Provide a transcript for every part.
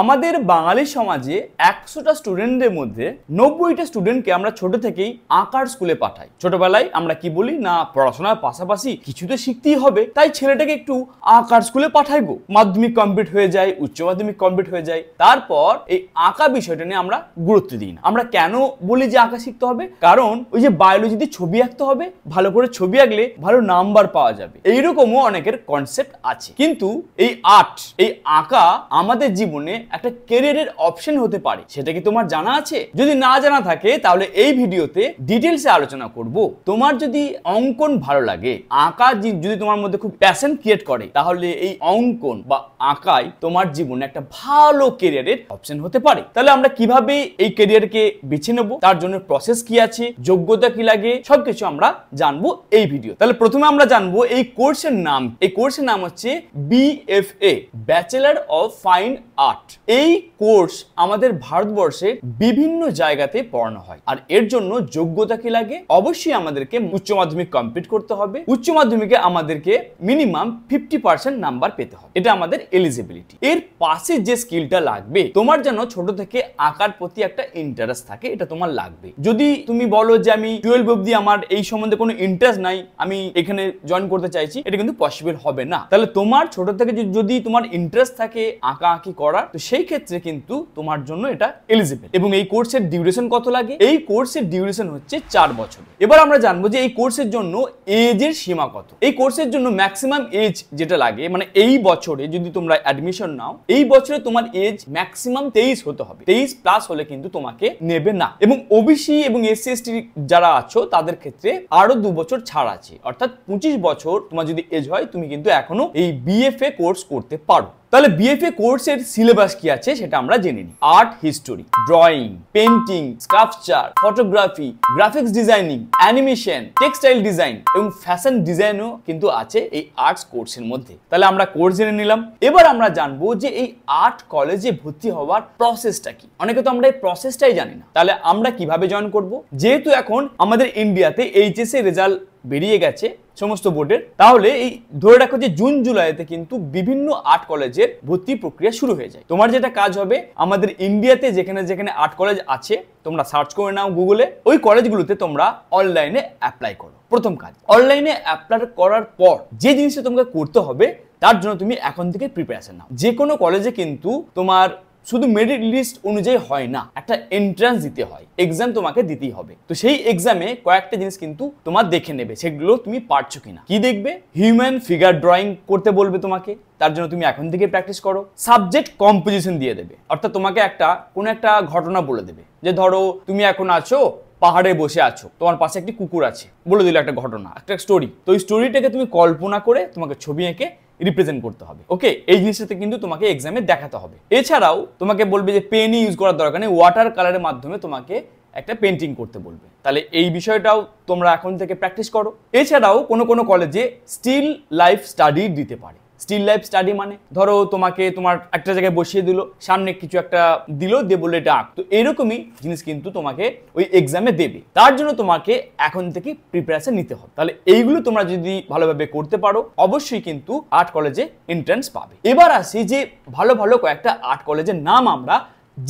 আমাদের বাঙালি সমাজে একশোটা স্টুডেন্টদের মধ্যে নব্বইটা স্টুডেন্টকে আমরা ছোট থেকেই আঁকার স্কুলে পাঠাই ছোটবেলায় আমরা কি বলি না পড়াশোনার পাশাপাশি কিছু তো শিখতেই হবে তাই ছেলেটাকে একটু আঁকার স্কুলে পাঠাইবো মাধ্যমিক কমপ্লিট হয়ে যায় উচ্চ মাধ্যমিক কমপ্লিট হয়ে যায় তারপর এই আঁকা বিষয়টা নিয়ে আমরা গুরুত্ব দিই না আমরা কেন বলি যে আঁকা শিখতে হবে কারণ ওই যে বায়োলজিতে ছবি আঁকতে হবে ভালো করে ছবি আঁকলে ভালো নাম্বার পাওয়া যাবে এইরকমও অনেকের কনসেপ্ট আছে কিন্তু এই আর্ট এই আঁকা আমাদের জীবনে একটা কেরিয়ারের অপশন হতে পারে সেটা কি তোমার জানা আছে যদি না জানা থাকে তাহলে এই ভিডিওতে ডিটেলসে আলোচনা করব তোমার যদি অঙ্কন ভালো লাগে আঁকা যদি তোমার মধ্যে খুব প্যাশন ক্রিয়েট করে তাহলে এই অঙ্কন বা আঁকাই তোমার জীবনে একটা ভালো কেরিয়ারের অপশন হতে পারে তাহলে আমরা কিভাবে এই কেরিয়ারকে বেছে নেব তার জন্য প্রসেস কি আছে যোগ্যতা কি লাগে সবকিছু আমরা জানবো এই ভিডিও তাহলে প্রথমে আমরা জানবো এই কোর্সের নাম এই কোর্সের নাম হচ্ছে BFA bachelor of fine art এই কোর্স আমাদের ভারতবর্ষে বিভিন্ন জায়গাতে পড়ানো হয় আর এর জন্য যোগ্যতা কি লাগে অবশ্যই আমাদেরকে উচ্চ মাধ্যমিক কমপ্লিট করতে হবে উচ্চ মাধ্যমিকে আমাদেরকে মিনিমাম ফিফটি পার্সেন্ট নাম্বার পেতে হবে এটা আমাদের এলিজিবিলিটি এর পাশে যে স্কিলটা লাগবে তোমার যেন ছোট থেকে আঁকার প্রতি একটা ইন্টারেস্ট থাকে এটা তোমার লাগবে যদি তুমি বলো যে আমি টুয়েলভ অব্দি আমার এই সম্বন্ধে কোনো ইন্টারেস্ট নাই আমি এখানে জয়েন করতে চাইছি এটা কিন্তু পসিবল হবে না তাহলে তোমার ছোট থেকে যদি তোমার ইন্টারেস্ট থাকে আঁকা আঁকি করার তো সেই ক্ষেত্রে কিন্তু তোমার জন্য এটা এলিজিবল এবং এই কোর্সের ডিউরেশন কত লাগে এই কোর্সের ডিউরেশন হচ্ছে চার বছর এবার আমরা জানবো যে এই কোর্সের জন্য এজের সীমা কত এই কোর্সের জন্য ম্যাক্সিমাম এজ যেটা লাগে মানে এই বছরে যদি তোমরা অ্যাডমিশন নাও এই বছরে তোমার এজ ম্যাক্সিমাম তেইশ হতে হবে তেইশ প্লাস হলে কিন্তু তোমাকে নেবে না এবং ওবিসি এবং এসসি এসটি যারা আছো তাদের ক্ষেত্রে আরো দু বছর ছাড় আছে অর্থাৎ পঁচিশ বছর তোমার যদি এজ হয় তুমি কিন্তু এখনো এই বিএফএ কোর্স করতে পারো তাহলে বিএফএ কোর্সের সিলেবাস কি আছে সেটা আমরা জেনে নিই art history drawing painting sculpture photography graphics designing animation textile design এবং ফ্যাশন ডিজাইনও কিন্তু আছে এই আর্টস কোর্সের মধ্যে তাহলে আমরা কোর্স জেনে নিলাম এবার আমরা জানবো যে এই আর্ট কলেজে ভর্তি হওয়ার প্রসেসটা কি অনেকে তো আমরা এই প্রসেসটাই জানি না তাহলে আমরা কিভাবে জয়েন করব যেহেতু এখন আমাদের ইন্ডিয়াতে এইচএসএ রেজাল্ট বেরিয়ে গেছে সমস্ত বোর্ডের তাহলে এই ধরে রাখো যে জুন জুলাইতে কিন্তু বিভিন্ন আর্ট কলেজের ভর্তি প্রক্রিয়া শুরু হয়ে যায় তোমার যেটা কাজ হবে আমাদের ইন্ডিয়াতে যেখানে যেখানে আর্ট কলেজ আছে তোমরা সার্চ করে নাও গুগলে ওই কলেজগুলোতে তোমরা অনলাইনে অ্যাপ্লাই করো প্রথম কাজ অনলাইনে অ্যাপ্লাই করার পর যে জিনিসটা তোমাকে করতে হবে তার জন্য তুমি এখন থেকে প্রিপারেশন নাও যে কোনো কলেজে কিন্তু তোমার শুধু মেরিট লিস্ট অনুযায়ী হয় না একটা এন্ট্রান্স দিতে হয় এক্সাম তোমাকে দিতেই হবে তো সেই এক্সামে কয়েকটা জিনিস কিন্তু তোমার দেখে নেবে সেগুলো তুমি পারছো কিনা কি দেখবে হিউম্যান ফিগার ড্রয়িং করতে বলবে তোমাকে তার জন্য তুমি এখন থেকে প্র্যাকটিস করো সাবজেক্ট কম্পোজিশন দিয়ে দেবে অর্থাৎ তোমাকে একটা কোনো একটা ঘটনা বলে দেবে যে ধরো তুমি এখন আছো পাহাড়ে বসে আছো তোমার পাশে একটি কুকুর আছে বলে দিল একটা ঘটনা একটা স্টোরি তো ওই স্টোরিটাকে তুমি কল্পনা করে তোমাকে ছবি এঁকে রিপ্রেজেন্ট করতে হবে ওকে এই জিনিসটাতে কিন্তু তোমাকে এক্সামে দেখাতে হবে এছাড়াও তোমাকে বলবে যে পেনই ইউজ করার দরকার নেই ওয়াটার কালারের মাধ্যমে তোমাকে একটা পেন্টিং করতে বলবে তাহলে এই বিষয়টাও তোমরা এখন থেকে প্র্যাকটিস করো এছাড়াও কোনো কোনো কলেজে স্টিল লাইফ স্টাডি দিতে পারে স্টিল লাইফ স্টাডি মানে ধরো তোমাকে তোমার একটা জায়গায় বসিয়ে দিল সামনে কিছু একটা দিল দিয়ে বলে এটা আঁক তো এরকমই জিনিস কিন্তু তোমাকে ওই এক্সামে দেবে তার জন্য তোমাকে এখন থেকে প্রিপারেশন নিতে হবে তাহলে এইগুলো তোমরা যদি ভালোভাবে করতে পারো অবশ্যই কিন্তু আর্ট কলেজে এন্ট্রান্স পাবে এবার আসি যে ভালো ভালো কয়েকটা আর্ট কলেজের নাম আমরা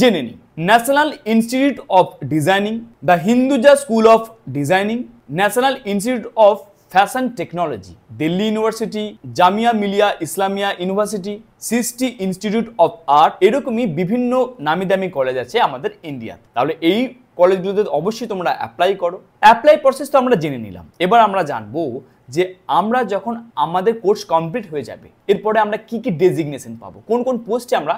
জেনে নিই national institute of designing the Hinduja school of designing national institute of fashion technology Delhi university Jamia Millia Islamia university সিস্টি ইনস্টিটিউট অফ আর্ট এরকমই বিভিন্ন নামি দামি কলেজ আছে আমাদের ইন্ডিয়াতে তাহলে এই কলেজগুলোতে অবশ্যই তোমরা অ্যাপ্লাই করো অ্যাপ্লাই প্রসেস তো আমরা জেনে নিলাম এবার আমরা জানবো যে আমরা যখন আমাদের কোর্স কমপ্লিট হয়ে যাবে এরপরে আমরা কি কি ডেজিগনেশন পাবো কোন কোন পোস্টে আমরা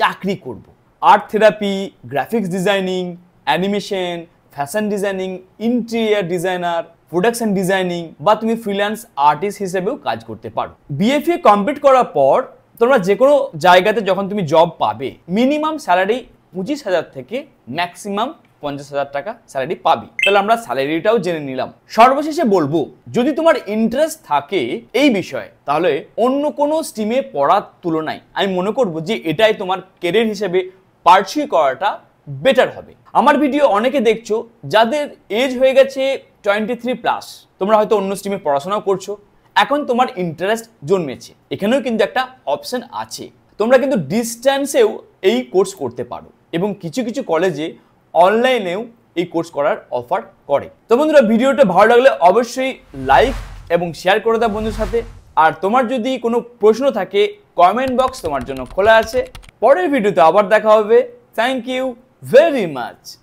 চাকরি করব art therapy graphics designing animation fashion designing interior designer production designing বা তুমি ফ্রিল্যান্স আর্টিস্ট হিসেবেও কাজ করতে পারো বিএফএ কমপ্লিট e করার পর তোমরা যে কোনো জায়গাতে যখন তুমি জব পাবে মিনিমাম স্যালারি পঁচিশ হাজার থেকে ম্যাক্সিমাম পঞ্চাশ হাজার টাকা স্যালারি পাবি তাহলে আমরা স্যালারিটাও জেনে নিলাম সর্বশেষে বলবো যদি তোমার ইন্টারেস্ট থাকে এই বিষয়ে তাহলে অন্য কোনো স্টিমে পড়ার তুলনায় আমি মনে করবো যে এটাই তোমার কেরিয়ার হিসেবে পার্সিউ করাটা বেটার হবে আমার ভিডিও অনেকে দেখছো যাদের এজ হয়ে গেছে টোয়েন্টি থ্রি প্লাস তোমরা হয়তো অন্য স্ট্রিমে পড়াশোনাও করছো এখন তোমার ইন্টারেস্ট জন্মেছে এখানেও কিন্তু একটা অপশান আছে তোমরা কিন্তু ডিস্ট্যান্সেও এই কোর্স করতে পারো এবং কিছু কিছু কলেজে অনলাইনেও এই কোর্স করার অফার করে তো বন্ধুরা ভিডিওটা ভালো লাগলে অবশ্যই লাইক এবং শেয়ার করে দাও বন্ধুর সাথে আর তোমার যদি কোনো প্রশ্ন থাকে কমেন্ট বক্স তোমার জন্য খোলা আছে পরের ভিডিওতে আবার দেখা হবে থ্যাংক ইউ very much.